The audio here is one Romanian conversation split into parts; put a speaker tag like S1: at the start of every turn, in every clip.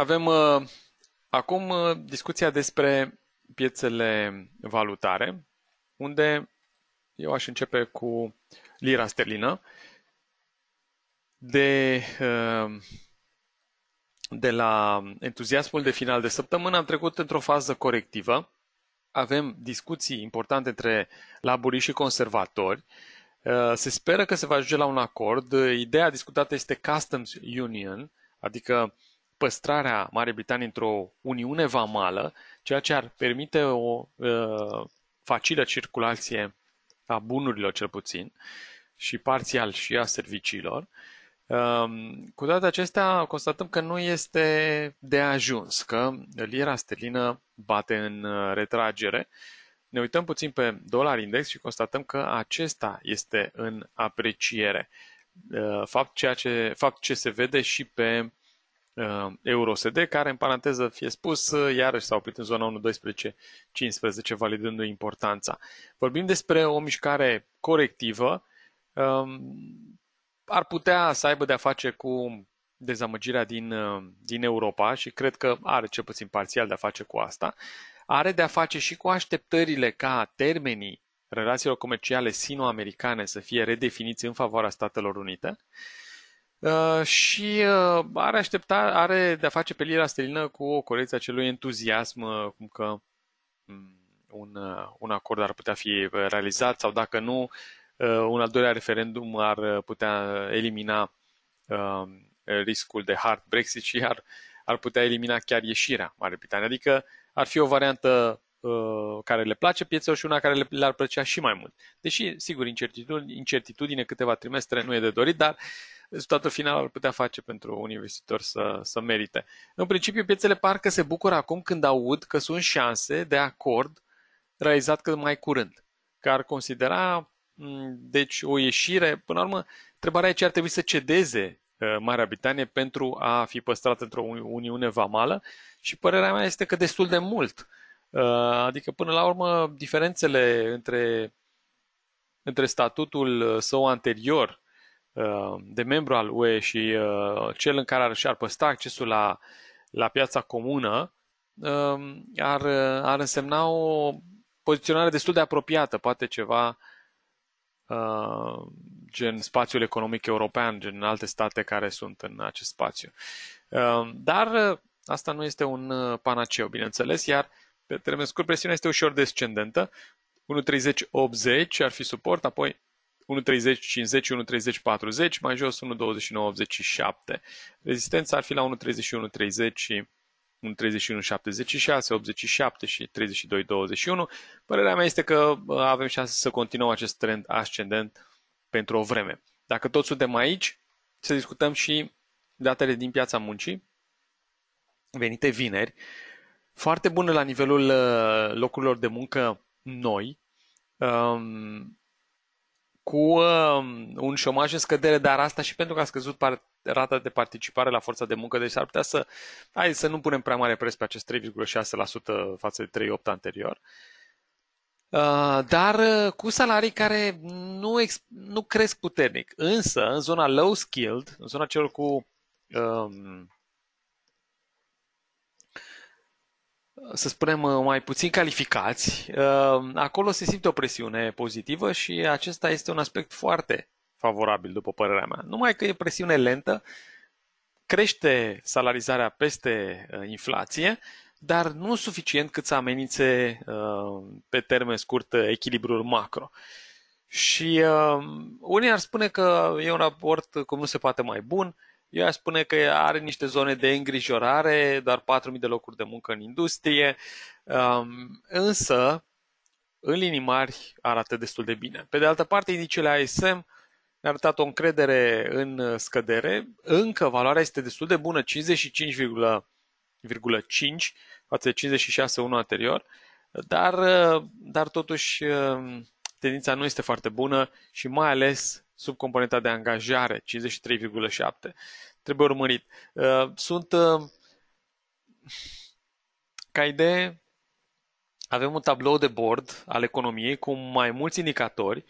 S1: Avem uh, acum uh, discuția despre piețele valutare, unde eu aș începe cu lira sterlină. De, uh, de la entuziasmul de final de săptămână am trecut într-o fază corectivă. Avem discuții importante între laburii și conservatori. Uh, se speră că se va ajunge la un acord. Ideea discutată este Customs Union, adică uh, păstrarea Marii Britanii într-o uniune vamală, ceea ce ar permite o uh, facilă circulație a bunurilor cel puțin și parțial și a serviciilor. Um, cu toate acestea, constatăm că nu este de ajuns, că lira sterlină bate în uh, retragere. Ne uităm puțin pe dolar index și constatăm că acesta este în apreciere. Uh, fapt, ceea ce, fapt ce se vede și pe Uh, EUROSD, care în paranteză fie spus, uh, iarăși s-a oprit în zona 1.12.15, validându-i importanța. Vorbim despre o mișcare corectivă, um, ar putea să aibă de-a face cu dezamăgirea din, uh, din Europa și cred că are cel puțin parțial de-a face cu asta. Are de-a face și cu așteptările ca termenii relațiilor comerciale sino-americane să fie redefiniți în favoarea Statelor Unite. Uh, Uh, și uh, are aștepta, are de-a face pe lira stelină cu o corecție a acelui entuziasm, uh, cum că um, un, uh, un acord ar putea fi realizat sau dacă nu, uh, un al doilea referendum ar putea elimina uh, riscul de hard Brexit și ar, ar putea elimina chiar ieșirea Marii Britanii. Adică ar fi o variantă care le place piețelor și una care le-ar plăcea și mai mult. Deși, sigur, incertitudine, incertitudine câteva trimestre nu e de dorit, dar uh, rezultatul deci final ar putea face pentru un investitor să, să merite. În principiu, piețele parcă se bucură acum când aud că sunt șanse de acord realizat cât mai curând, că ar considera mm, deci o ieșire, până la urmă, întrebarea e ce ar trebui să cedeze uh, Marea Britanie pentru a fi păstrat într-o uniune vamală și părerea mea este că destul de mult. Uh, adică, până la urmă, diferențele între, între statutul său anterior Uh, de membru al UE și uh, cel în care ar, și-ar păstra accesul la, la piața comună, um, ar, uh, ar însemna o poziționare destul de apropiată, poate ceva gen spațiul economic european, gen alte state care sunt în acest spațiu. Um, dar asta nu este un panaceu, bineînțeles, iar pe termen scurt presiunea este ușor descendentă. 1.30-80 ar fi suport, apoi 1.30.50, 1.30.40, mai jos 1.29.87. Rezistența ar fi la 1.31.30, 1.31.76, 87 și 32.21. Părerea mea este că avem șanse să continuăm acest trend ascendent pentru o vreme. Dacă toți suntem aici, să discutăm și datele din piața muncii, venite vineri, foarte bune la nivelul uh, locurilor de muncă noi, um, cu uh, un șomaj în scădere, dar asta și pentru că a scăzut par- rata de participare la forța de muncă, deci s-ar putea să, hai, să nu punem prea mare preț pe acest 3,6% față de 3,8% anterior. Uh, dar uh, cu salarii care nu, ex- nu cresc puternic. Însă, în zona low skilled, în zona celor cu uh, să spunem, uh, mai puțin calificați, uh, acolo se simte o presiune pozitivă și acesta este un aspect foarte favorabil, după părerea mea. Numai că e presiune lentă, crește salarizarea peste uh, inflație, dar nu suficient cât să amenințe pe termen scurt echilibrul macro. Și uh, unii ar spune că e un raport cum nu se poate mai bun, eu aș spune că are niște zone de îngrijorare, dar 4.000 de locuri de muncă în industrie, um, însă, în linii mari, arată destul de bine. Pe de altă parte, indiciile ASM ne-a arătat o încredere în scădere, încă valoarea este destul de bună, 55,5 față de 56,1 anterior, dar, uh, dar totuși uh, tendința nu este foarte bună și mai ales sub componenta de angajare, 53,7, trebuie urmărit. Uh, sunt, uh, ca idee, avem un tablou de bord al economiei cu mai mulți indicatori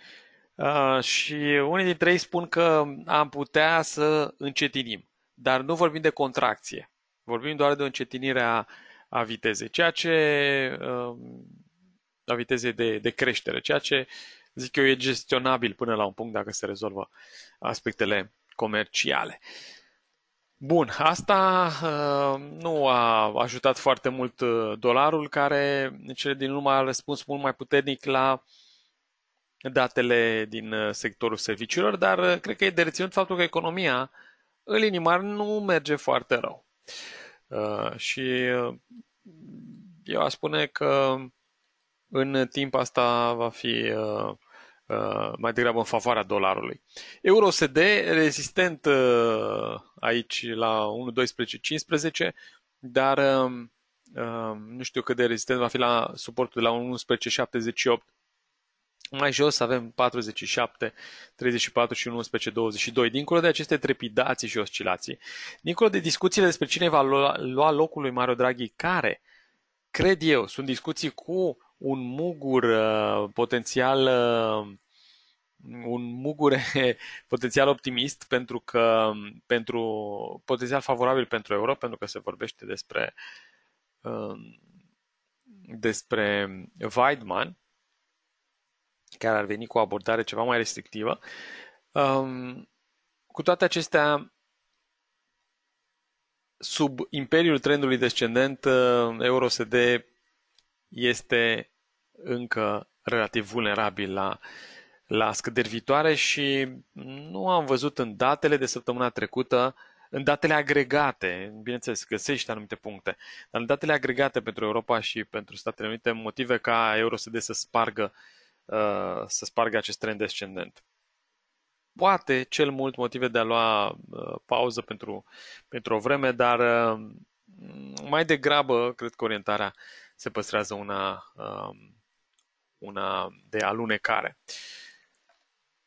S1: uh, și unii dintre ei spun că am putea să încetinim, dar nu vorbim de contracție, vorbim doar de o încetinire a, a vitezei, ceea ce a vitezei de, de creștere, ceea ce uh, zic eu, e gestionabil până la un punct dacă se rezolvă aspectele comerciale. Bun, asta uh, nu a ajutat foarte mult uh, dolarul, care în cele din urmă a răspuns mult mai puternic la datele din uh, sectorul serviciilor, dar uh, cred că e de reținut faptul că economia, în linii mari, nu merge foarte rău. Uh, și eu aș spune că în timp asta va fi uh, uh, mai degrabă în favoarea dolarului. euro rezistent uh, aici la 1.12.15, dar um, um, nu știu cât de rezistent va fi la suportul de la 1.11.78. Mai jos avem 47, 34 și 11, 22. Dincolo de aceste trepidații și oscilații, dincolo de discuțiile despre cine va lua, locul lui Mario Draghi, care, cred eu, sunt discuții cu un mugur uh, potențial uh, un mugure potențial optimist pentru că pentru potențial favorabil pentru euro pentru că se vorbește despre uh, despre Weidman care ar veni cu o abordare ceva mai restrictivă. Um, cu toate acestea, sub imperiul trendului descendent, EUROSD este încă relativ vulnerabil la, la scăderi viitoare și nu am văzut în datele de săptămâna trecută, în datele agregate, bineînțeles, găsești anumite puncte, dar în datele agregate pentru Europa și pentru Statele Unite, motive ca EUROSD să spargă, uh, să spargă acest trend descendent poate cel mult motive de a lua uh, pauză pentru, pentru o vreme, dar uh, mai degrabă cred că orientarea se păstrează una uh, una de alunecare.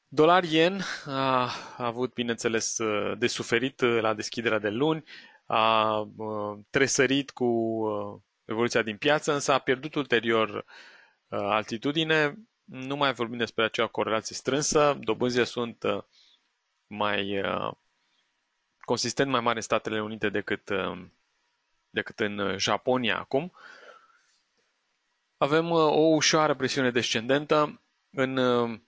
S1: Dolar yen a avut, bineînțeles, uh, de suferit uh, la deschiderea de luni, a uh, tresărit cu evoluția din piață, însă a pierdut ulterior altitudine. Nu mai vorbim despre acea corelație strânsă, dobânzile sunt mai consistent mai mare în Statele Unite decât, decât în Japonia acum. Uh, avem uh, o ușoară presiune descendentă. În uh,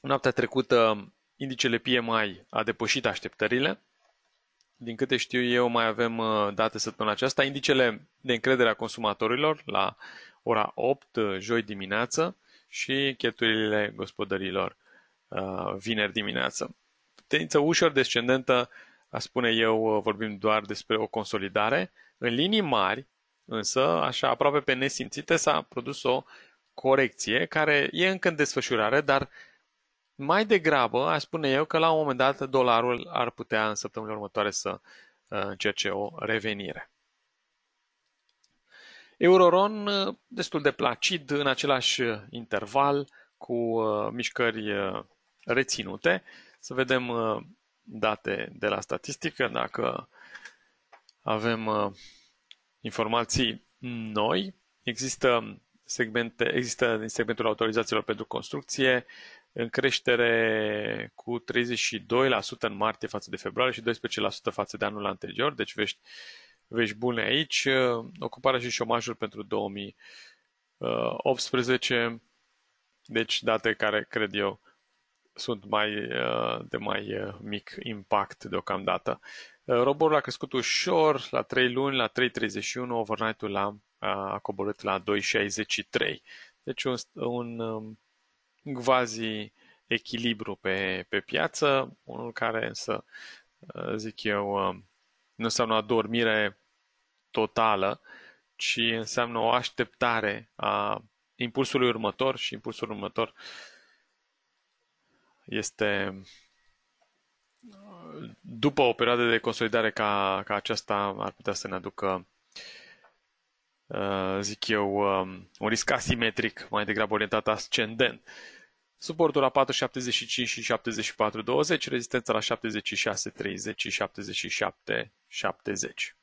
S1: noaptea trecută, indicele PMI a depășit așteptările. Din câte știu eu, mai avem uh, date săptămâna aceasta. Indicele de încredere a consumatorilor la ora 8, joi dimineață, și cheltuielile gospodărilor vineri dimineață. Tendință ușor descendentă, a spune eu, vorbim doar despre o consolidare. În linii mari, Însă, așa aproape pe nesimțite, s-a produs o corecție care e încă în desfășurare, dar mai degrabă aș spune eu că la un moment dat dolarul ar putea în săptămâna următoare să uh, încerce o revenire. Euroron uh, destul de placid în același interval cu uh, mișcări reținute. Să vedem date de la statistică dacă avem informații noi. Există, segmente, există din segmentul autorizațiilor pentru construcție în creștere cu 32% în martie față de februarie și 12% față de anul anterior, deci vești, vești bune aici. Ocuparea și șomajul pentru 2018, deci date care cred eu sunt mai, de mai mic impact deocamdată. Uh, roborul a crescut ușor, la 3 luni, la 3.31, overnight-ul a, a coborât la 2.63. Deci un, un um, quasi echilibru pe, pe piață, unul care însă, uh, zic eu, um, nu înseamnă o dormire totală, ci înseamnă o așteptare a impulsului următor și impulsul următor este după o perioadă de consolidare ca, ca aceasta ar putea să ne aducă uh, zic eu, um, un risc asimetric, mai degrabă orientat ascendent. Suportul la 4,75 și 74,20, rezistența la 76,30 și 77,70.